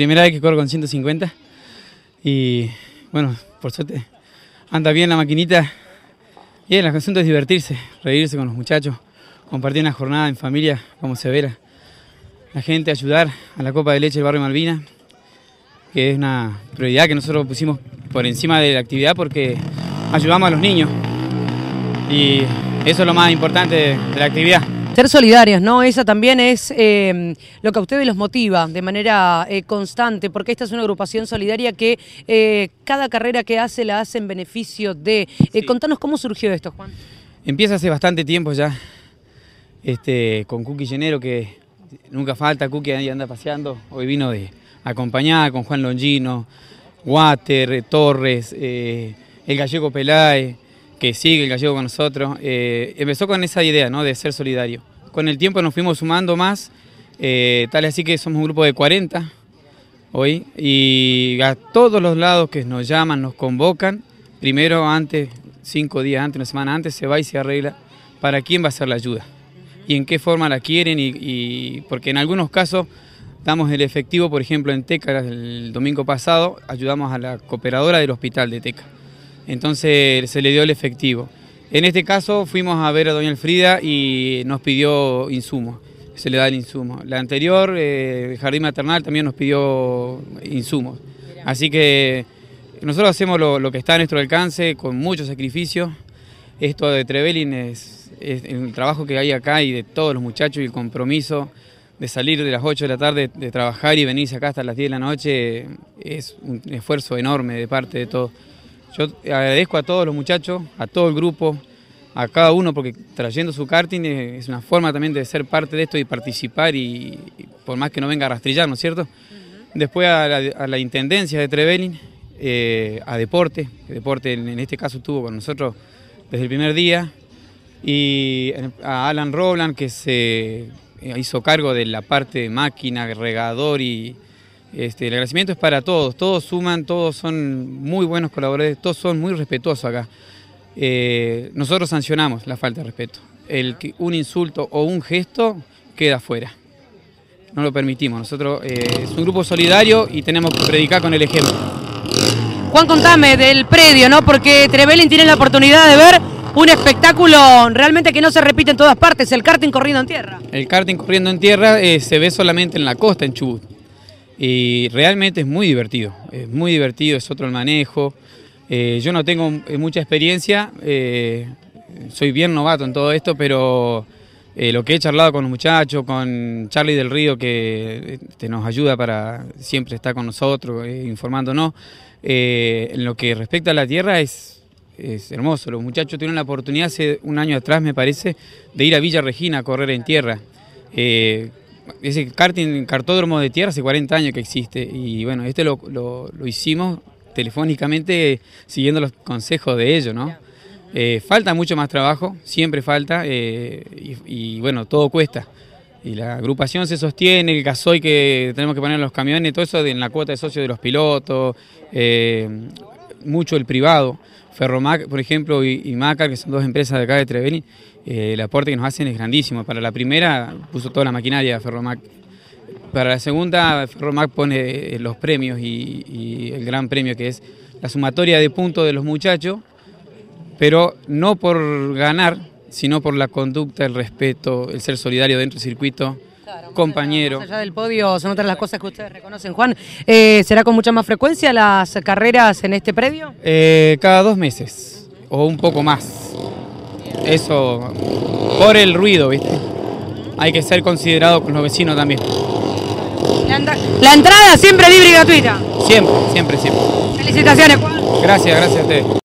primera vez que corro con 150 y bueno, por suerte anda bien la maquinita. Y el asunto es divertirse, reírse con los muchachos, compartir una jornada en familia como se verá. La gente ayudar a la Copa de Leche del Barrio Malvina, que es una prioridad que nosotros pusimos por encima de la actividad porque ayudamos a los niños. Y eso es lo más importante de la actividad. Ser solidarios, ¿no? Esa también es eh, lo que a ustedes los motiva de manera eh, constante, porque esta es una agrupación solidaria que eh, cada carrera que hace la hace en beneficio de... Contanos cómo surgió esto, Juan. Empieza hace bastante tiempo ya, este, con Cookie Llenero, que nunca falta, Cookie ahí anda paseando, hoy vino de acompañada con Juan Longino, Water, Torres, el gallego Pelay que sigue el gallego con nosotros, eh, empezó con esa idea ¿no? de ser solidario. Con el tiempo nos fuimos sumando más, eh, tal así que somos un grupo de 40 hoy, y a todos los lados que nos llaman, nos convocan, primero antes, cinco días antes, una semana antes, se va y se arregla para quién va a ser la ayuda y en qué forma la quieren, y porque en algunos casos damos el efectivo, por ejemplo, en Teca el domingo pasado, ayudamos a la cooperadora del hospital de Teca entonces se le dio el efectivo. En este caso fuimos a ver a doña Elfrida y nos pidió insumos, se le da el insumo. La anterior, eh, el jardín maternal, también nos pidió insumos. Así que nosotros hacemos lo, que está a nuestro alcance con mucho sacrificio. Esto de Trevelin es, un el trabajo que hay acá y de todos los muchachos y el compromiso de salir de las 8 de la tarde, de trabajar y venirse acá hasta las 10 de la noche, es un esfuerzo enorme de parte de todos. Yo agradezco a todos los muchachos, a todo el grupo, a cada uno, porque trayendo su karting es una forma también de ser parte de esto y participar, y, por más que no venga a rastrillar, ¿no es cierto? Después a la, Intendencia de Trevelin, eh, a Deporte, que Deporte en, este caso estuvo con nosotros desde el primer día, y a Alan Rowland, que se hizo cargo de la parte de máquina, regador y este, el agradecimiento es para todos, todos suman, todos son muy buenos colaboradores, todos son muy respetuosos acá. Eh, nosotros sancionamos la falta de respeto. un insulto o un gesto queda fuera. No lo permitimos. Nosotros eh, es un grupo solidario y tenemos que predicar con el ejemplo. Juan, contame del predio, ¿no? Porque Trevelin tiene la oportunidad de ver un espectáculo realmente que no se repite en todas partes, el karting corriendo en tierra. El karting corriendo en tierra eh, se ve solamente en la costa, en Chubut. Y realmente es muy divertido, es muy divertido, es otro el manejo. Eh, yo no tengo eh, mucha experiencia, eh, soy bien novato en todo esto, pero lo que he charlado con los muchachos, con Charlie del Río, que te este, nos ayuda para, siempre estar con nosotros, informándonos, en lo que respecta a la tierra es es hermoso. Los muchachos tuvieron la oportunidad hace un año atrás, me parece, de ir a Villa Regina a correr en tierra ese karting, cartódromo de tierra hace 40 años que existe y bueno, este lo, lo, hicimos telefónicamente siguiendo los consejos de ellos, ¿no? Eh, falta mucho más trabajo, siempre falta eh, y, bueno, todo cuesta. Y la agrupación se sostiene, el gasoil que tenemos que poner en los camiones, todo eso en la cuota de socios de los pilotos, eh, mucho el privado. Ferromac, por ejemplo, y, y, Macar, que son dos empresas de acá de Treveni, eh, el aporte que nos hacen es grandísimo. Para la primera puso toda la maquinaria Ferromac. Para la segunda, Ferromac pone eh, los premios y el gran premio que es la sumatoria de puntos de los muchachos, pero no por ganar, sino por la conducta, el respeto, el ser solidario dentro del circuito compañero. allá del podio son otras las cosas que ustedes reconocen. Juan, eh, ¿será con mucha más frecuencia las carreras en este predio? Eh, cada dos meses, o un poco más. Eso, por el ruido, ¿viste? Hay que ser considerado con los vecinos también. La, la entrada siempre libre y gratuita. Siempre, siempre, siempre. Felicitaciones, Juan. Gracias, gracias a ustedes.